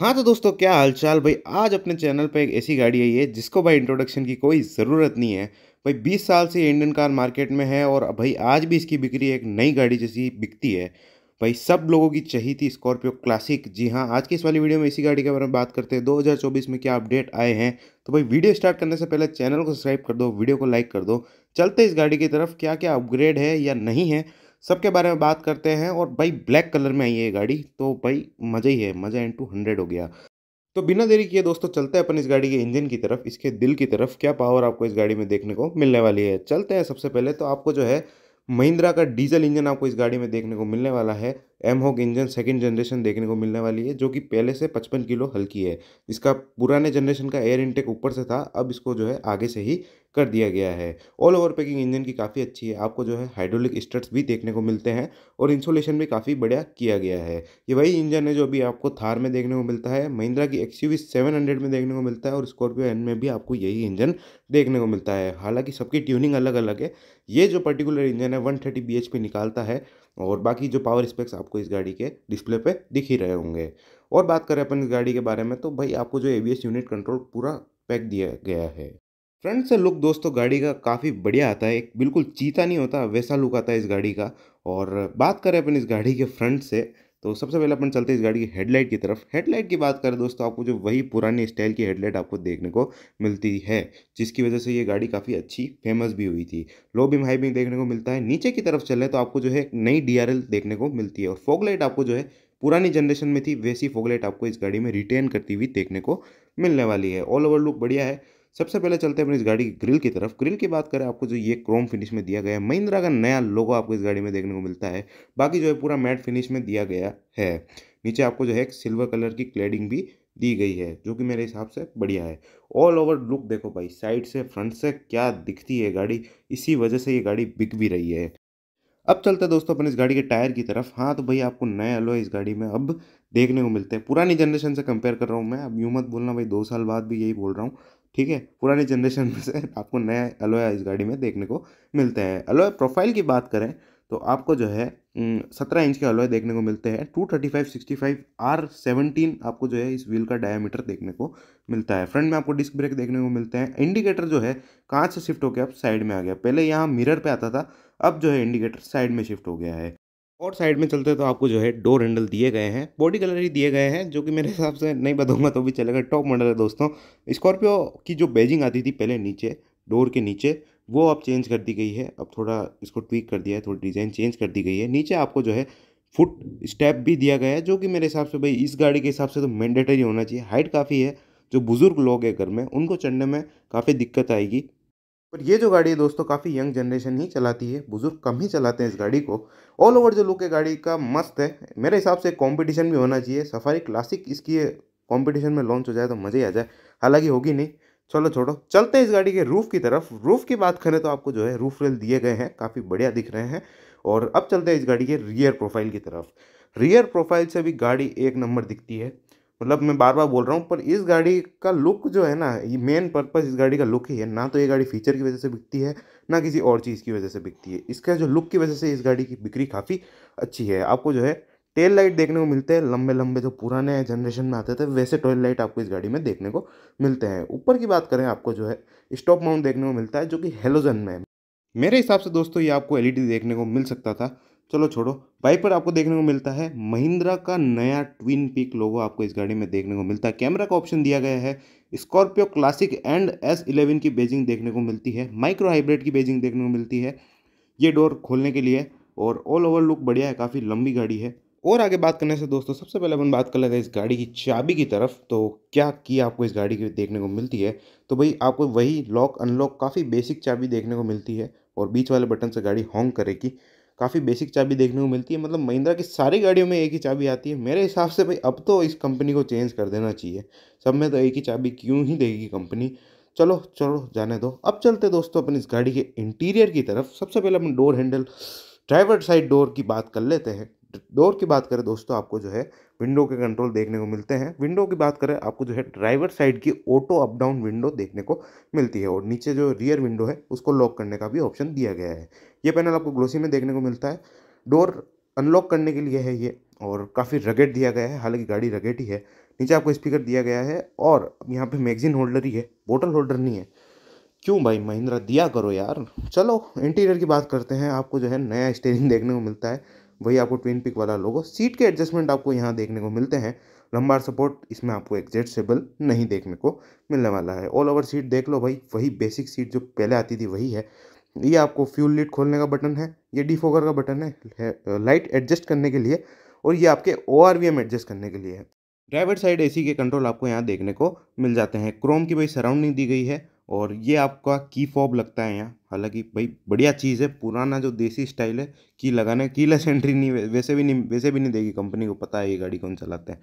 हाँ तो दोस्तों क्या हालचाल भाई आज अपने चैनल पर एक ऐसी गाड़ी आई है जिसको भाई इंट्रोडक्शन की कोई ज़रूरत नहीं है भाई 20 साल से इंडियन कार मार्केट में है और भाई आज भी इसकी बिक्री एक नई गाड़ी जैसी बिकती है भाई सब लोगों की चाहिए थी स्कॉर्पियो क्लासिक जी हाँ आज की इस वाली वीडियो में इसी गाड़ी के बारे में बात करते हैं 2024 में क्या अपडेट आए हैं तो भाई वीडियो स्टार्ट करने से पहले चैनल को सब्सक्राइब कर दो वीडियो को लाइक कर दो चलते इस गाड़ी की तरफ क्या क्या अपग्रेड है या नहीं है सबके बारे में बात करते हैं और भाई ब्लैक कलर में आई है ये गाड़ी तो भाई मज़ा ही है मज़ा इन टू हंड्रेड हो गया तो बिना देरी किए दोस्तों चलते हैं अपन इस गाड़ी के इंजन की तरफ इसके दिल की तरफ क्या पावर आपको इस गाड़ी में देखने को मिलने वाली है चलते हैं सबसे पहले तो आपको जो है महिंद्रा का डीजल इंजन आपको इस गाड़ी में देखने को मिलने वाला है एम होक इंजन सेकेंड जनरेशन देखने को मिलने वाली है जो कि पहले से पचपन किलो हल्की है इसका पुराने जनरेशन का एयर इनटेक ऊपर से था अब इसको जो है आगे से ही कर दिया गया है ऑल ओवर पैकिंग इंजन की काफ़ी अच्छी है आपको जो है हाइड्रोलिक स्टर्ट्स भी देखने को मिलते हैं और इंसुलेशन भी काफ़ी बढ़िया किया गया है ये वही इंजन है जो अभी आपको थार में देखने को मिलता है महिंद्रा की एक्स यू में देखने को मिलता है और स्कॉर्पियो एन में भी आपको यही इंजन देखने को मिलता है हालांकि सबकी ट्यूनिंग अलग अलग है ये जो पर्टिकुलर इंजन है वन थर्टी निकालता है और बाकी जो पावर स्पेक्स आप आपको इस गाड़ी के डिस्प्ले पे दिख ही रहे होंगे और बात करें अपन इस गाड़ी के बारे में तो भाई आपको जो ए यूनिट कंट्रोल पूरा पैक दिया गया है फ्रंट से लुक दोस्तों गाड़ी का काफ़ी बढ़िया आता है एक बिल्कुल चीता नहीं होता वैसा लुक आता है इस गाड़ी का और बात करें अपन इस गाड़ी के फ्रंट से तो सबसे पहले अपन चलते हैं इस गाड़ी की हेडलाइट की तरफ हेडलाइट की बात करें दोस्तों आपको जो वही पुरानी स्टाइल की हेडलाइट आपको देखने को मिलती है जिसकी वजह से ये गाड़ी काफ़ी अच्छी फेमस भी हुई थी लो बीम हाई बीम देखने को मिलता है नीचे की तरफ चलें तो आपको जो है नई डी देखने को मिलती है और फोकलाइट आपको जो है पुरानी जनरेशन में थी वैसी फोकलाइट आपको इस गाड़ी में रिटेन करती हुई देखने को मिलने वाली है ऑल ओवर लुक बढ़िया है सबसे पहले चलते हैं अपनी इस गाड़ी की ग्रिल की तरफ ग्रिल की बात करें आपको जो ये क्रोम फिनिश में दिया गया है महिंद्रा का नया लोगो आपको इस गाड़ी में देखने को मिलता है बाकी जो है पूरा मैट फिनिश में दिया गया है नीचे आपको जो है सिल्वर कलर की क्लेडिंग भी दी गई है जो कि मेरे हिसाब से बढ़िया है ऑल ओवर लुक देखो भाई साइड से फ्रंट से क्या दिखती है गाड़ी इसी वजह से ये गाड़ी बिक भी रही है अब चलते हैं दोस्तों अपने इस गाड़ी के टायर की तरफ हाँ तो भाई आपको नए अलो इस गाड़ी में अब देखने को मिलते हैं पुरानी जनरेशन से कंपेयर कर रहा हूँ मैं अब यूँ मत बोलना भाई दो साल बाद भी यही बोल रहा हूँ ठीक है पुरानी जनरेशन में से आपको नया अलोया इस गाड़ी में देखने को मिलते हैं अलोया प्रोफाइल की बात करें तो आपको जो है सत्रह इंच के अलोए देखने को मिलते हैं two thirty five sixty five R seventeen आपको जो है इस व्हील का डायामीटर देखने को मिलता है फ्रंट में आपको डिस्क ब्रेक देखने को मिलते हैं इंडिकेटर जो है कांच से शिफ्ट होकर अब साइड में आ गया पहले यहाँ मिरर पे आता था अब जो है इंडिकेटर साइड में शिफ्ट हो गया है और साइड में चलते तो आपको जो है डोर हैंडल दिए गए हैं बॉडी कलर ही दिए गए हैं जो कि मेरे हिसाब से नहीं बताऊंगा तो भी चलेगा टॉप मॉडल है दोस्तों स्कॉर्पियो की जो बेजिंग आती थी पहले नीचे डोर के नीचे वो अब चेंज कर दी गई है अब थोड़ा इसको ट्वीक कर दिया है थोड़ी डिज़ाइन चेंज कर दी गई है नीचे आपको जो है फुट स्टेप भी दिया गया है जो कि मेरे हिसाब से भाई इस गाड़ी के हिसाब से तो मैंडेटरी होना चाहिए हाइट काफ़ी है जो बुज़ुर्ग लोग हैं घर में उनको चढ़ने में काफ़ी दिक्कत आएगी पर ये जो गाड़ी है दोस्तों काफ़ी यंग जनरेशन ही चलाती है बुज़ुर्ग कम ही चलाते हैं इस गाड़ी को ऑल ओवर जो लुक है गाड़ी का मस्त है मेरे हिसाब से कंपटीशन भी होना चाहिए सफारी क्लासिक इसकी कंपटीशन में लॉन्च हो जाए तो मज़े आ जाए हालांकि होगी नहीं चलो छोड़ो चलते हैं इस गाड़ी के रूफ़ की तरफ रूफ़ की बात करें तो आपको जो है रूफ़ रेल दिए गए हैं काफ़ी बढ़िया दिख रहे हैं और अब चलते हैं इस गाड़ी के रियर प्रोफाइल की तरफ रियर प्रोफाइल से भी गाड़ी एक नंबर दिखती है मतलब मैं बार बार बोल रहा हूँ पर इस गाड़ी का लुक जो है ना ये मेन पर्पज़ इस गाड़ी का लुक ही है ना तो ये गाड़ी फीचर की वजह से बिकती है ना किसी और चीज़ की वजह से बिकती है इसका जो लुक की वजह से इस गाड़ी की बिक्री काफ़ी अच्छी है आपको जो है टेल लाइट देखने को मिलते हैं लंबे लंबे जो पुराने जनरेशन में आते थे वैसे टॉयल लाइट आपको इस गाड़ी में देखने को मिलते हैं ऊपर की बात करें आपको जो है स्टॉप माउंट देखने को मिलता है जो कि हेलोजन में है मेरे हिसाब से दोस्तों ये आपको एलईडी देखने को मिल सकता था चलो छोड़ो बाइक पर आपको देखने को मिलता है महिंद्रा का नया ट्विन पीक लोगो आपको इस गाड़ी में देखने को मिलता है कैमरा का ऑप्शन दिया गया है Scorpio classic and S eleven की बेजिंग देखने को मिलती है माइक्रो हाइब्रिड की बेजिंग देखने को मिलती है ये डोर खोलने के लिए और ऑल ओवर लुक बढ़िया है काफ़ी लंबी गाड़ी है और आगे बात करने से दोस्तों सबसे पहले अपन बात कर लेते हैं इस गाड़ी की चाबी की तरफ तो क्या की आपको इस गाड़ी की देखने को मिलती है तो भाई आपको वही लॉक अनलॉक काफ़ी बेसिक चाबी देखने को मिलती है और बीच वाले बटन से गाड़ी हॉन्ग करेगी काफ़ी बेसिक चाबी देखने को मिलती है मतलब महिंद्रा की सारी गाड़ियों में एक ही चाबी आती है मेरे हिसाब से भाई अब तो इस कंपनी को चेंज कर देना चाहिए सब में तो एक ही चाबी क्यों ही देगी कंपनी चलो चलो जाने दो अब चलते दोस्तों अपन इस गाड़ी के इंटीरियर की तरफ सबसे पहले अपन door handle driver side door की बात कर लेते हैं डोर की बात करें दोस्तों आपको जो है विंडो के कंट्रोल देखने को मिलते हैं विंडो की बात करें आपको जो है ड्राइवर साइड की ऑटो अप डाउन विंडो देखने को मिलती है और नीचे जो रियर विंडो है उसको लॉक करने का भी ऑप्शन दिया गया है ये पैनल आपको ग्लोसी में देखने को मिलता है डोर अनलॉक करने के लिए है ये और काफ़ी रगेट दिया गया है हालांकि गाड़ी रगेट ही है नीचे आपको स्पीकर दिया गया है और यहाँ पे मैगजीन होल्डर ही है बोटल होल्डर नहीं है क्यों भाई महिंद्रा दिया करो यार चलो इंटीरियर की बात करते हैं आपको जो है नया स्टेयरिंग देखने को मिलता है वही आपको ट्विन पिक वाला लोगो सीट के एडजस्टमेंट आपको यहाँ देखने को मिलते हैं लंबार सपोर्ट इसमें आपको एग्जेस्टेबल नहीं देखने को मिलने वाला है ऑल ओवर सीट देख लो भाई वही बेसिक सीट जो पहले आती थी वही है ये आपको फ्यूल लिट खोलने का बटन है ये डिफोकर का बटन है लाइट एडजस्ट करने के लिए और ये आपके O R V M adjust करने के लिए है ड्राइवर साइड एसी के कंट्रोल आपको यहाँ देखने को मिल जाते हैं क्रोम की भाई सराउंडिंग दी गई है और ये आपका की फॉब लगता है यहाँ हालांकि भाई बढ़िया चीज़ है पुराना जो देसी स्टाइल है की लगाने कीलेस एंट्री नहीं वैसे भी नहीं वैसे भी नहीं देगी कंपनी को पता है ये गाड़ी कौन चलाते हैं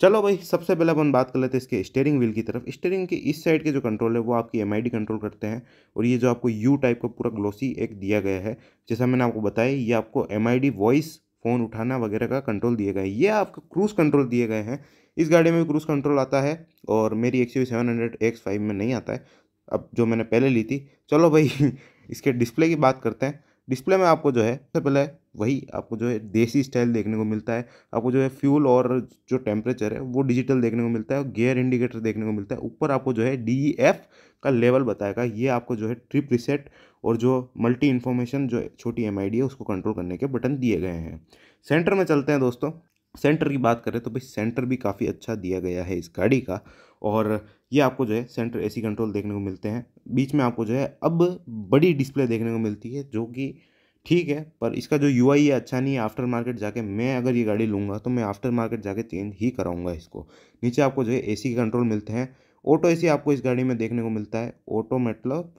चलो भाई सबसे पहले अपन बात कर लेते हैं इसके स्टेयरिंग व्हील की तरफ स्टेयरिंग के इस साइड के जो कंट्रोल है वो आपकी एम कंट्रोल करते हैं और ये जो आपको यू टाइप का पूरा ग्लोसी एक दिया गया है जैसा मैंने आपको बताया ये आपको एम वॉइस फ़ोन उठाना वगैरह का कंट्रोल दिए गए ये आपको क्रूज़ कंट्रोल दिए गए हैं इस गाड़ी में भी क्रूज़ कंट्रोल आता है और मेरी X U seven hundred X five में नहीं आता है अब जो मैंने पहले ली थी चलो भाई इसके डिस्प्ले की बात करते हैं डिस्प्ले में आपको जो है सबसे पहले वही आपको जो है देसी स्टाइल देखने को मिलता है आपको जो है फ्यूल और जो टेम्परेचर है वो डिजिटल देखने को मिलता है गियर इंडिकेटर देखने को मिलता है ऊपर आपको जो है डी एफ e का लेवल बताएगा ये आपको जो है ट्रिप रिसेट और जो मल्टी इन्फॉर्मेशन जो छोटी एम है उसको कंट्रोल करने के बटन दिए गए हैं सेंटर में चलते हैं दोस्तों सेंटर की बात करें तो भाई सेंटर भी काफ़ी अच्छा दिया गया है इस गाड़ी का और ये आपको जो है सेंटर एसी कंट्रोल देखने को मिलते हैं बीच में आपको जो है अब बड़ी डिस्प्ले देखने को मिलती है जो कि ठीक है पर इसका जो यू है अच्छा नहीं है आफ्टर मार्केट जाके मैं अगर ये गाड़ी लूँगा तो मैं आफ्टर मार्केट जाके चेंज ही कराऊँगा इसको नीचे आपको जो है ए के कंट्रोल मिलते हैं ऑटो ए आपको इस गाड़ी में देखने को मिलता है ऑटो मतलब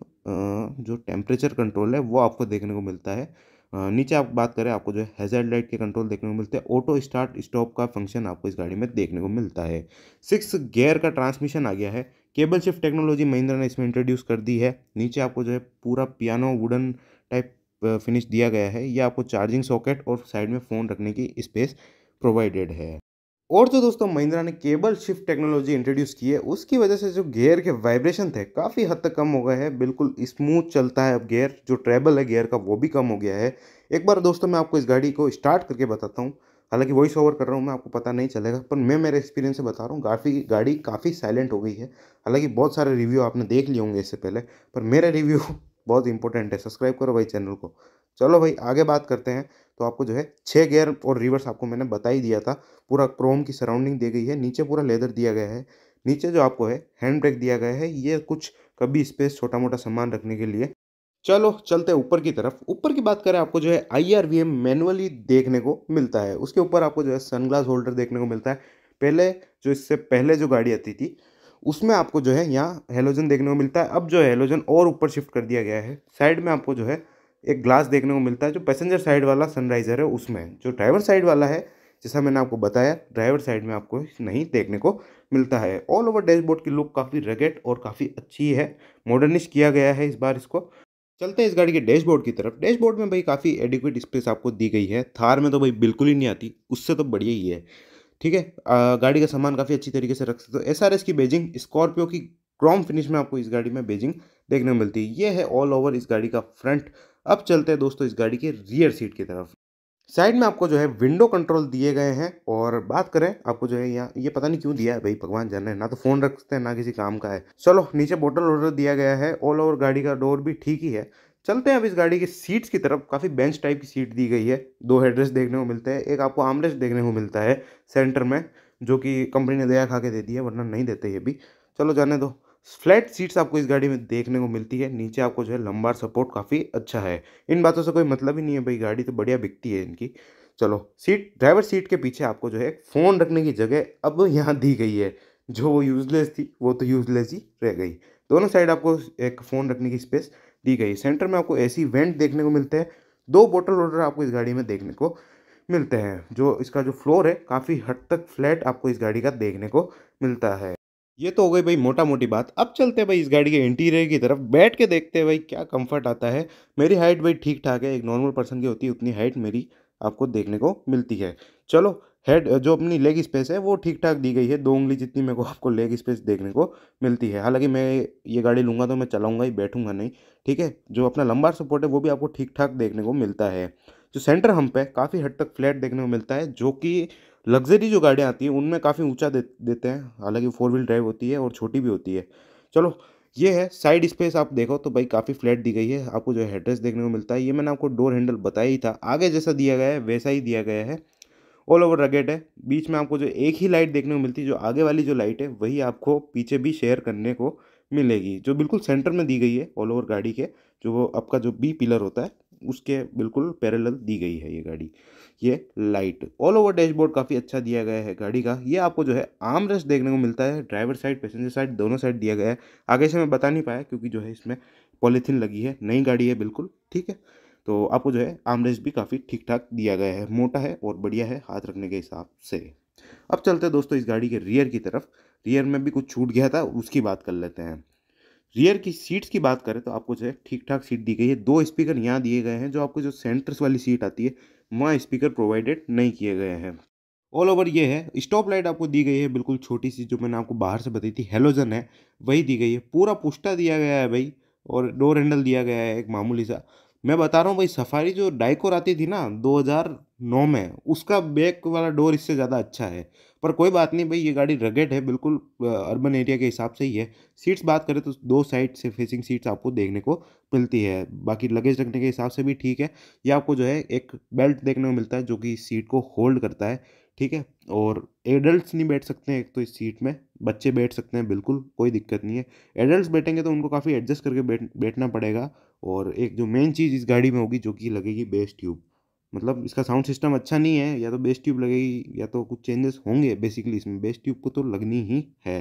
जो टेम्परेचर कंट्रोल है वो आपको देखने को मिलता है नीचे आप बात करें आपको जो है हैजर्ड लाइट के कंट्रोल देखने को मिलते हैं ऑटो स्टार्ट स्टॉप का फंक्शन आपको इस गाड़ी में देखने को मिलता है सिक्स गेयर का ट्रांसमिशन आ गया है केबल शिफ्ट टेक्नोलॉजी महिंद्रा ने इसमें इंट्रोड्यूस कर दी है नीचे आपको जो है पूरा पियानो वुडन टाइप फिनिश दिया गया है यह आपको चार्जिंग सॉकेट और साइड में फ़ोन रखने की स्पेस प्रोवाइडेड है और जो दोस्तों महिंद्रा ने केबल शिफ्ट टेक्नोलॉजी इंट्रोड्यूस की है उसकी वजह से जो गियर के वाइब्रेशन थे काफ़ी हद तक कम हो गए हैं बिल्कुल स्मूथ चलता है अब गियर जो ट्रेबल है गियर का वो भी कम हो गया है एक बार दोस्तों मैं आपको इस गाड़ी को स्टार्ट करके बताता हूँ हालांकि वॉइस ओवर कर रहा हूँ मैं आपको पता नहीं चलेगा पर मैं मेरे एक्सपीरियंस से बता रहा हूँ काफ़ी गाड़ी काफ़ी साइलेंट हो गई है हालांकि बहुत सारे रिव्यू आपने देख लिए होंगे इससे पहले पर मेरा रिव्यू बहुत इंपॉर्टेंट है सब्सक्राइब करो भाई चैनल को चलो भाई आगे बात करते हैं तो आपको जो है छः गेयर और रिवर्स आपको मैंने बता ही दिया था पूरा क्रोम की सराउंडिंग दी गई है नीचे पूरा लेदर दिया गया है नीचे जो आपको है हैंड ब्रेक दिया गया है ये कुछ कभी स्पेस छोटा मोटा सामान रखने के लिए चलो चलते हैं ऊपर की तरफ ऊपर की बात करें आपको जो है I R V M manually देखने को मिलता है उसके ऊपर आपको जो है सनग्लास होल्डर देखने को मिलता है पहले जो इससे पहले जो गाड़ी आती थी उसमें आपको जो है यहाँ हेलोजन देखने को मिलता है अब जो है हेलोजन और ऊपर शिफ्ट कर दिया गया है साइड में आपको जो है एक ग्लास देखने को मिलता है जो पैसेंजर साइड वाला सनराइज़र है उसमें जो ड्राइवर साइड वाला है जैसा मैंने आपको बताया ड्राइवर साइड में आपको नहीं देखने को मिलता है ऑल ओवर डैशबोर्ड की लुक काफ़ी रगेट और काफ़ी अच्छी है मॉडर्निश किया गया है इस बार इसको चलते हैं इस गाड़ी के डैशबोर्ड की तरफ डैशबोर्ड में भाई काफ़ी एडिक्वेट स्पेस आपको दी गई है थार में तो भाई बिल्कुल ही नहीं आती उससे तो बढ़िया ही है ठीक है गाड़ी का सामान काफ़ी अच्छी तरीके से रख सकते हो एस आर एस की बेजिंग स्कॉर्पियो की क्रोम फिनिश में आपको इस गाड़ी में बेजिंग देखने को मिलती है ये है ऑल ओवर इस गाड़ी का फ्रंट अब चलते हैं दोस्तों इस गाड़ी के रियर सीट की तरफ साइड में आपको जो है विंडो कंट्रोल दिए गए हैं और बात करें आपको जो है यहाँ ये पता नहीं क्यों दिया है भाई भगवान जाने ना तो फोन रखते हैं ना किसी काम का है चलो नीचे बोटल ऑर्डर दिया गया है ऑल ओवर गाड़ी का डोर भी ठीक ही है चलते हैं अब इस गाड़ी की सीट्स की तरफ काफ़ी बेंच टाइप की सीट दी गई है दो हेडरेस्ट देखने को मिलते हैं एक आपको आमरेस्ट देखने को मिलता है सेंटर में जो कि कंपनी ने दया खा के दे दी है वरना नहीं देते ये भी चलो जाने दो फ्लैट सीट्स आपको इस गाड़ी में देखने को मिलती है नीचे आपको जो है लंबार सपोर्ट काफ़ी अच्छा है इन बातों से कोई मतलब ही नहीं है भाई गाड़ी तो बढ़िया बिकती है इनकी चलो सीट ड्राइवर सीट के पीछे आपको जो है फ़ोन रखने की जगह अब यहाँ दी गई है जो वो यूज़लेस थी वो तो यूज़लेस ही रह गई दोनों साइड आपको एक फ़ोन रखने की स्पेस दी गई सेंटर में आपको ऐसी वेंट देखने को मिलते हैं दो बोटल वोटर आपको इस गाड़ी में देखने को मिलते हैं जो इसका जो फ्लोर है काफ़ी हद तक फ्लैट आपको इस गाड़ी का देखने को मिलता है ये तो हो गई भाई मोटा मोटी बात अब चलते हैं भाई इस गाड़ी के इंटीरियर की तरफ बैठ के देखते हैं भाई क्या कंफर्ट आता है मेरी हाइट भाई ठीक ठाक है एक नॉर्मल पर्सन की होती है उतनी हाइट मेरी आपको देखने को मिलती है चलो हेड जो अपनी लेग स्पेस है वो ठीक ठाक दी गई है दो उंगली जितनी मेरे को आपको लेग स्पेस देखने को मिलती है हालांकि मैं ये गाड़ी लूँगा तो मैं चलाऊँगा ही बैठूँगा नहीं ठीक है जो अपना लंबा सपोर्ट है वो भी आपको ठीक ठाक देखने को मिलता है जो सेंटर हम पे काफ़ी हद तक फ्लैट देखने को मिलता है जो कि लग्जरी जो गाड़ियाँ आती हैं उनमें काफ़ी ऊँचा दे, देते हैं हालांकि फोर व्हील ड्राइव होती है और छोटी भी होती है चलो ये है साइड स्पेस आप देखो तो भाई काफ़ी फ्लैट दी गई है आपको जो है एड्रेस देखने को मिलता है ये मैंने आपको डोर हैंडल बताया ही था आगे जैसा दिया गया है वैसा ही दिया गया है ऑल ओवर रगेट है बीच में आपको जो एक ही लाइट देखने को मिलती है जो आगे वाली जो लाइट है वही आपको पीछे भी शेयर करने को मिलेगी जो बिल्कुल सेंटर में दी गई है ऑल ओवर गाड़ी के जो वो आपका जो बी पिलर होता है उसके बिल्कुल पैरेलल दी गई है ये गाड़ी ये लाइट ऑल ओवर डैशबोर्ड काफ़ी अच्छा दिया गया है गाड़ी का ये आपको जो है आम रस देखने को मिलता है ड्राइवर साइड पैसेंजर साइड दोनों साइड दिया गया है आगे से मैं बता नहीं पाया क्योंकि जो है इसमें पॉलीथीन लगी है नई गाड़ी है बिल्कुल ठीक है तो आपको जो है आमरेज भी काफ़ी ठीक ठाक दिया गया है मोटा है और बढ़िया है हाथ रखने के हिसाब से अब चलते हैं दोस्तों इस गाड़ी के रियर की तरफ रियर में भी कुछ छूट गया था उसकी बात कर लेते हैं रियर की सीट्स की बात करें तो आपको जो है ठीक ठाक सीट दी गई है दो स्पीकर यहाँ दिए गए हैं जो आपको जो सेंटर्स वाली सीट आती है वहाँ स्पीकर प्रोवाइडेड नहीं किए गए हैं ऑल ओवर ये है स्टॉप लाइट आपको दी गई है बिल्कुल छोटी सी जो मैंने आपको बाहर से बताई थी हेलोजन है वही दी गई है पूरा पुष्टा दिया गया है भाई और डोर हैंडल दिया गया है एक मामूली सा मैं बता रहा हूँ भाई सफारी जो डाइकोर आती थी ना 2009 में उसका बैक वाला डोर इससे ज़्यादा अच्छा है पर कोई बात नहीं भाई ये गाड़ी रगेड है बिल्कुल अर्बन एरिया के हिसाब से ही है सीट्स बात करें तो दो साइड से फेसिंग सीट्स आपको देखने को मिलती है बाकी लगेज रखने के हिसाब से भी ठीक है या आपको जो है एक बेल्ट देखने को मिलता है जो कि सीट को होल्ड करता है ठीक है और एडल्ट नहीं बैठ सकते हैं एक तो इस सीट में बच्चे बैठ सकते हैं बिल्कुल कोई दिक्कत नहीं है एडल्ट बैठेंगे तो उनको काफ़ी एडजस्ट करके बैठ बैठना पड़ेगा और एक जो मेन चीज़ इस गाड़ी में होगी जो कि लगेगी बेस ट्यूब मतलब इसका साउंड सिस्टम अच्छा नहीं है या तो बेस ट्यूब लगेगी या तो कुछ चेंजेस होंगे बेसिकली इसमें बेस ट्यूब को तो लगनी ही है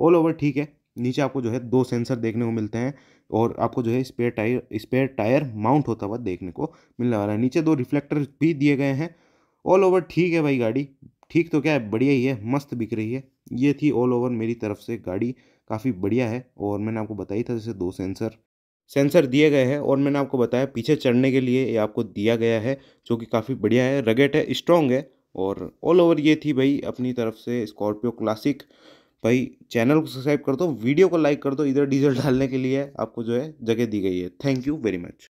ऑल ओवर ठीक है नीचे आपको जो है दो सेंसर देखने को मिलते हैं और आपको जो है spare tyre spare tyre mount होता हुआ देखने को मिलने वाला है नीचे दो रिफ्लेक्टर भी दिए गए हैं ऑल ओवर ठीक है भाई गाड़ी ठीक तो क्या है बढ़िया ही है मस्त बिक रही है ये थी ऑल ओवर मेरी तरफ से गाड़ी काफ़ी बढ़िया है और मैंने आपको बताई था जैसे दो सेंसर सेंसर दिए गए हैं और मैंने आपको बताया पीछे चढ़ने के लिए ये आपको दिया गया है जो कि काफ़ी बढ़िया है रगेट है स्ट्रॉन्ग है और ऑल ओवर ये थी भाई अपनी तरफ से स्कॉर्पियो क्लासिक भाई चैनल को सब्सक्राइब कर दो वीडियो को लाइक कर दो इधर डीजल डालने के लिए आपको जो है जगह दी गई है थैंक यू वेरी मच